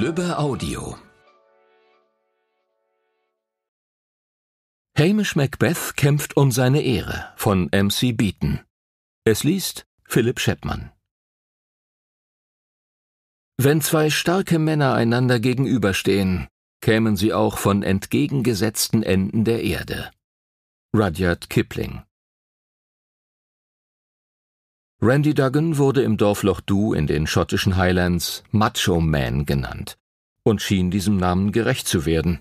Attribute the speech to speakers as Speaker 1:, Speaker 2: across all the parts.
Speaker 1: Lübbe Audio. Hamish Macbeth kämpft um seine Ehre von MC Beaton. Es liest Philipp Scheppmann. Wenn zwei starke Männer einander gegenüberstehen, kämen sie auch von entgegengesetzten Enden der Erde. Rudyard Kipling Randy Duggan wurde im Dorf Loch Du in den schottischen Highlands Macho Man genannt und schien diesem Namen gerecht zu werden.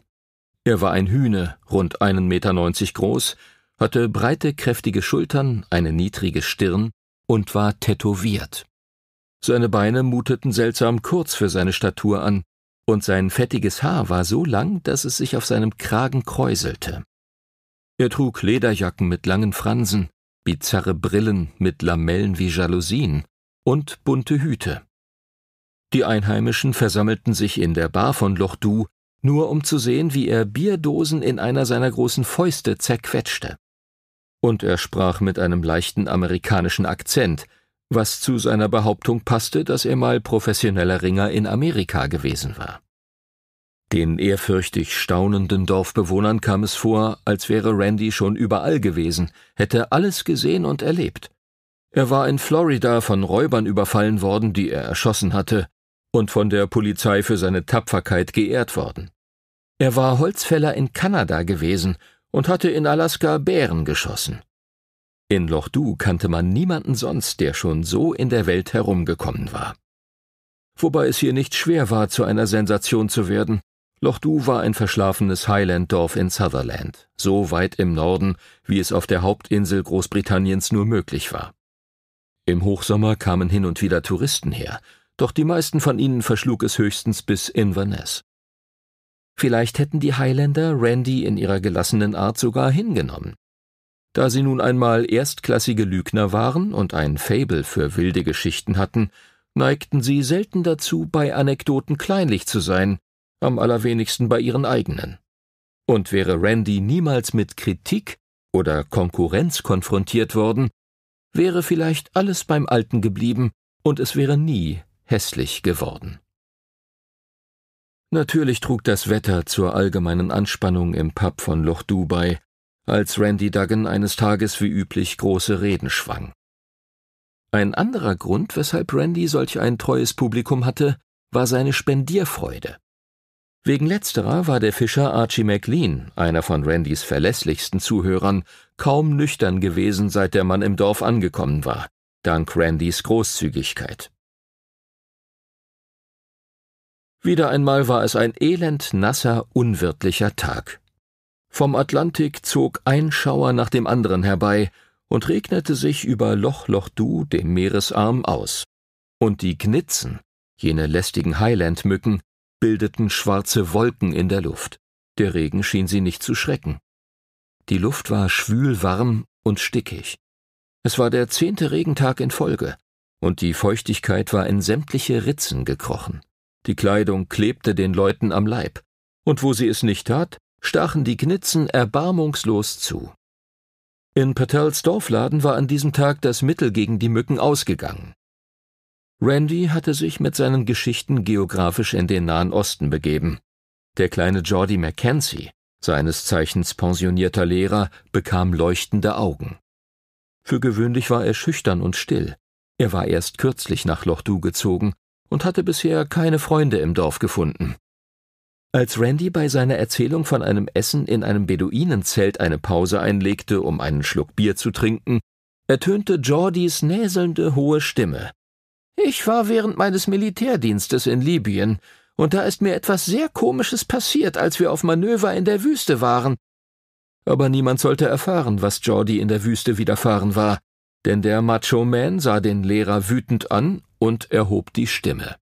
Speaker 1: Er war ein Hühne, rund 1,90 Meter groß, hatte breite, kräftige Schultern, eine niedrige Stirn und war tätowiert. Seine Beine muteten seltsam kurz für seine Statur an, und sein fettiges Haar war so lang, dass es sich auf seinem Kragen kräuselte. Er trug Lederjacken mit langen Fransen, bizarre Brillen mit Lamellen wie Jalousien und bunte Hüte. Die Einheimischen versammelten sich in der Bar von Lochdu, nur um zu sehen, wie er Bierdosen in einer seiner großen Fäuste zerquetschte. Und er sprach mit einem leichten amerikanischen Akzent, was zu seiner Behauptung passte, dass er mal professioneller Ringer in Amerika gewesen war. Den ehrfürchtig staunenden Dorfbewohnern kam es vor, als wäre Randy schon überall gewesen, hätte alles gesehen und erlebt. Er war in Florida von Räubern überfallen worden, die er erschossen hatte, und von der Polizei für seine Tapferkeit geehrt worden. Er war Holzfäller in Kanada gewesen und hatte in Alaska Bären geschossen. In Loch Du kannte man niemanden sonst, der schon so in der Welt herumgekommen war. Wobei es hier nicht schwer war, zu einer Sensation zu werden, Lochdu war ein verschlafenes Highland-Dorf in Sutherland, so weit im Norden, wie es auf der Hauptinsel Großbritanniens nur möglich war. Im Hochsommer kamen hin und wieder Touristen her, doch die meisten von ihnen verschlug es höchstens bis Inverness. Vielleicht hätten die Highlander Randy in ihrer gelassenen Art sogar hingenommen. Da sie nun einmal erstklassige Lügner waren und ein Fable für wilde Geschichten hatten, neigten sie selten dazu, bei Anekdoten kleinlich zu sein, am allerwenigsten bei ihren eigenen. Und wäre Randy niemals mit Kritik oder Konkurrenz konfrontiert worden, wäre vielleicht alles beim Alten geblieben und es wäre nie hässlich geworden. Natürlich trug das Wetter zur allgemeinen Anspannung im Pub von Lochdu bei, als Randy Duggan eines Tages wie üblich große Reden schwang. Ein anderer Grund, weshalb Randy solch ein treues Publikum hatte, war seine Spendierfreude. Wegen letzterer war der Fischer Archie McLean, einer von Randys verlässlichsten Zuhörern, kaum nüchtern gewesen, seit der Mann im Dorf angekommen war, dank Randys Großzügigkeit. Wieder einmal war es ein elend nasser, unwirtlicher Tag. Vom Atlantik zog ein Schauer nach dem anderen herbei und regnete sich über Loch Loch Du, dem Meeresarm, aus. Und die Gnitzen, jene lästigen Highland-Mücken, bildeten schwarze Wolken in der Luft. Der Regen schien sie nicht zu schrecken. Die Luft war schwül warm und stickig. Es war der zehnte Regentag in Folge, und die Feuchtigkeit war in sämtliche Ritzen gekrochen. Die Kleidung klebte den Leuten am Leib, und wo sie es nicht tat, stachen die Knitzen erbarmungslos zu. In Patels Dorfladen war an diesem Tag das Mittel gegen die Mücken ausgegangen. Randy hatte sich mit seinen Geschichten geografisch in den Nahen Osten begeben. Der kleine Jordi Mackenzie, seines Zeichens pensionierter Lehrer, bekam leuchtende Augen. Für gewöhnlich war er schüchtern und still. Er war erst kürzlich nach Lochdu gezogen und hatte bisher keine Freunde im Dorf gefunden. Als Randy bei seiner Erzählung von einem Essen in einem Beduinenzelt eine Pause einlegte, um einen Schluck Bier zu trinken, ertönte Jordys näselnde hohe Stimme. Ich war während meines Militärdienstes in Libyen, und da ist mir etwas sehr Komisches passiert, als wir auf Manöver in der Wüste waren. Aber niemand sollte erfahren, was Jordi in der Wüste widerfahren war, denn der Macho Man sah den Lehrer wütend an und erhob die Stimme.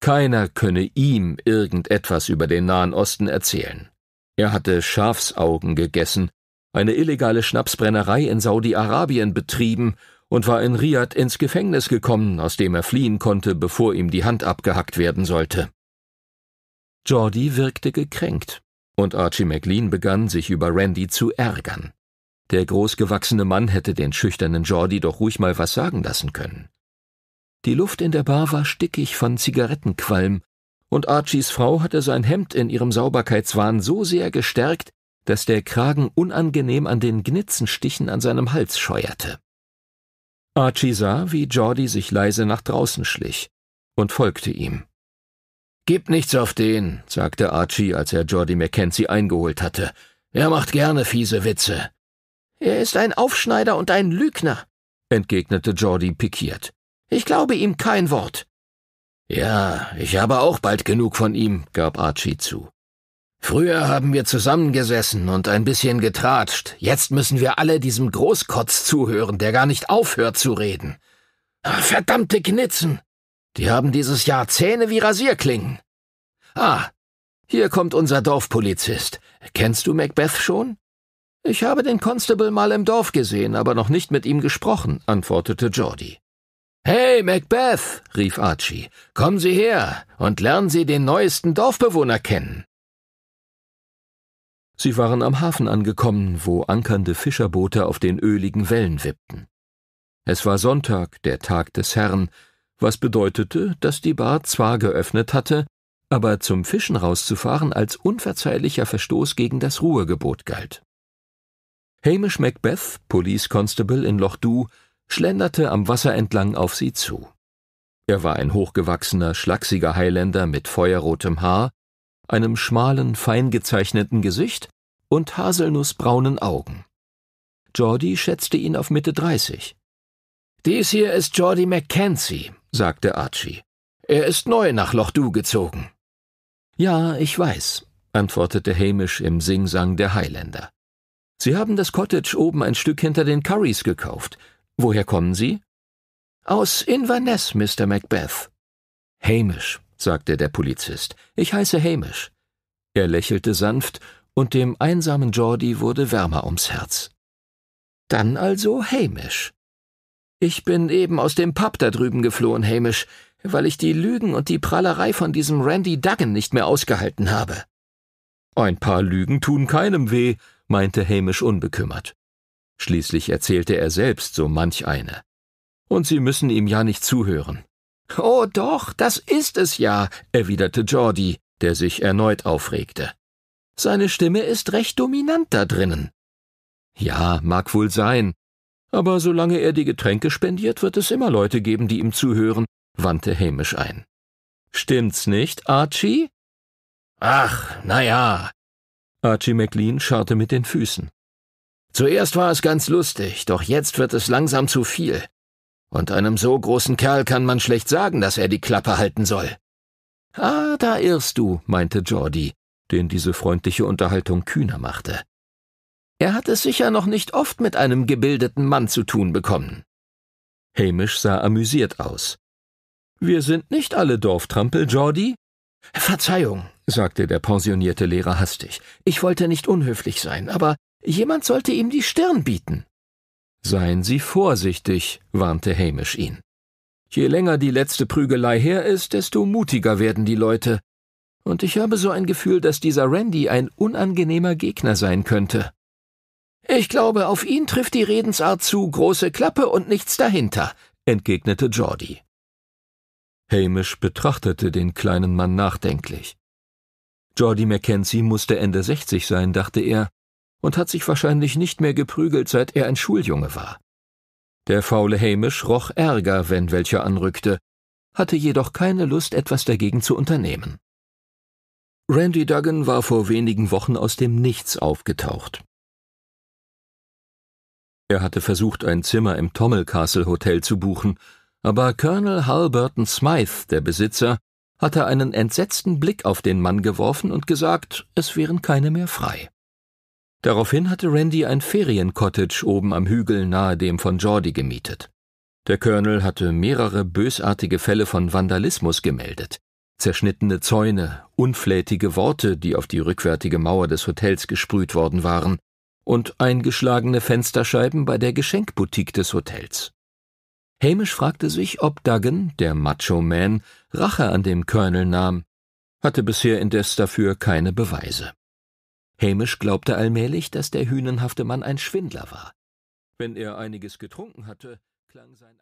Speaker 1: Keiner könne ihm irgendetwas über den Nahen Osten erzählen. Er hatte Schafsaugen gegessen, eine illegale Schnapsbrennerei in Saudi-Arabien betrieben und war in Riad ins Gefängnis gekommen, aus dem er fliehen konnte, bevor ihm die Hand abgehackt werden sollte. Jordi wirkte gekränkt, und Archie McLean begann, sich über Randy zu ärgern. Der großgewachsene Mann hätte den schüchternen Jordi doch ruhig mal was sagen lassen können. Die Luft in der Bar war stickig von Zigarettenqualm, und Archies Frau hatte sein Hemd in ihrem Sauberkeitswahn so sehr gestärkt, dass der Kragen unangenehm an den Gnitzenstichen an seinem Hals scheuerte. Archie sah, wie Geordie sich leise nach draußen schlich und folgte ihm. Gib nichts auf den, sagte Archie, als er Geordie Mackenzie eingeholt hatte. Er macht gerne fiese Witze. Er ist ein Aufschneider und ein Lügner, entgegnete Geordie pikiert. Ich glaube ihm kein Wort. Ja, ich habe auch bald genug von ihm, gab Archie zu. Früher haben wir zusammengesessen und ein bisschen getratscht. Jetzt müssen wir alle diesem Großkotz zuhören, der gar nicht aufhört zu reden. Ah, verdammte Knitzen! Die haben dieses Jahr Zähne wie Rasierklingen. Ah, hier kommt unser Dorfpolizist. Kennst du Macbeth schon? Ich habe den Constable mal im Dorf gesehen, aber noch nicht mit ihm gesprochen, antwortete Jordi. Hey, Macbeth, rief Archie, kommen Sie her und lernen Sie den neuesten Dorfbewohner kennen. Sie waren am Hafen angekommen, wo ankernde Fischerboote auf den öligen Wellen wippten. Es war Sonntag, der Tag des Herrn, was bedeutete, dass die Bar zwar geöffnet hatte, aber zum Fischen rauszufahren als unverzeihlicher Verstoß gegen das Ruhegebot galt. Hamish Macbeth, Police Constable in Loch Du, schlenderte am Wasser entlang auf sie zu. Er war ein hochgewachsener, schlachsiger Highlander mit feuerrotem Haar, einem schmalen, fein gezeichneten Gesicht und haselnussbraunen Augen. Jordi schätzte ihn auf Mitte 30. Dies hier ist Jordi Mackenzie, sagte Archie. Er ist neu nach Loch Du gezogen. Ja, ich weiß, antwortete Hamish im Singsang der Highlander. Sie haben das Cottage oben ein Stück hinter den Currys gekauft. Woher kommen Sie? Aus Inverness, Mr. Macbeth. Hamish sagte der Polizist. Ich heiße Hamish. Er lächelte sanft, und dem einsamen Geordie wurde wärmer ums Herz. Dann also Hamish. Ich bin eben aus dem Pub da drüben geflohen, Hamish, weil ich die Lügen und die Prahlerei von diesem Randy Duggan nicht mehr ausgehalten habe. Ein paar Lügen tun keinem weh, meinte Hamish unbekümmert. Schließlich erzählte er selbst so manch eine. Und Sie müssen ihm ja nicht zuhören. Oh doch, das ist es ja, erwiderte Geordie, der sich erneut aufregte. Seine Stimme ist recht dominant da drinnen. Ja, mag wohl sein. Aber solange er die Getränke spendiert, wird es immer Leute geben, die ihm zuhören, wandte Hamish ein. Stimmt's nicht, Archie? Ach, na ja. Archie McLean scharrte mit den Füßen. Zuerst war es ganz lustig, doch jetzt wird es langsam zu viel. Und einem so großen Kerl kann man schlecht sagen, dass er die Klappe halten soll. Ah, da irrst du, meinte Jordi, den diese freundliche Unterhaltung kühner machte. Er hat es sicher noch nicht oft mit einem gebildeten Mann zu tun bekommen. Hamish sah amüsiert aus. Wir sind nicht alle Dorftrampel, Jordi. Verzeihung, sagte der pensionierte Lehrer hastig. Ich wollte nicht unhöflich sein, aber jemand sollte ihm die Stirn bieten. Seien Sie vorsichtig, warnte Hamish ihn. Je länger die letzte Prügelei her ist, desto mutiger werden die Leute. Und ich habe so ein Gefühl, dass dieser Randy ein unangenehmer Gegner sein könnte. Ich glaube, auf ihn trifft die Redensart zu große Klappe und nichts dahinter, entgegnete Geordie. Hamish betrachtete den kleinen Mann nachdenklich. Geordie Mackenzie musste Ende 60 sein, dachte er, und hat sich wahrscheinlich nicht mehr geprügelt, seit er ein Schuljunge war. Der faule Hamish roch Ärger, wenn welcher anrückte, hatte jedoch keine Lust, etwas dagegen zu unternehmen. Randy Duggan war vor wenigen Wochen aus dem Nichts aufgetaucht. Er hatte versucht, ein Zimmer im Tommelcastle Hotel zu buchen, aber Colonel Halberton Smythe, der Besitzer, hatte einen entsetzten Blick auf den Mann geworfen und gesagt, es wären keine mehr frei. Daraufhin hatte Randy ein Feriencottage oben am Hügel nahe dem von Jordi gemietet. Der Colonel hatte mehrere bösartige Fälle von Vandalismus gemeldet. Zerschnittene Zäune, unflätige Worte, die auf die rückwärtige Mauer des Hotels gesprüht worden waren, und eingeschlagene Fensterscheiben bei der Geschenkboutique des Hotels. Hamish fragte sich, ob Duggan, der Macho-Man, Rache an dem Colonel nahm, hatte bisher indes dafür keine Beweise. Hämisch glaubte allmählich, dass der hünenhafte Mann ein Schwindler war. Wenn er einiges getrunken hatte, klang sein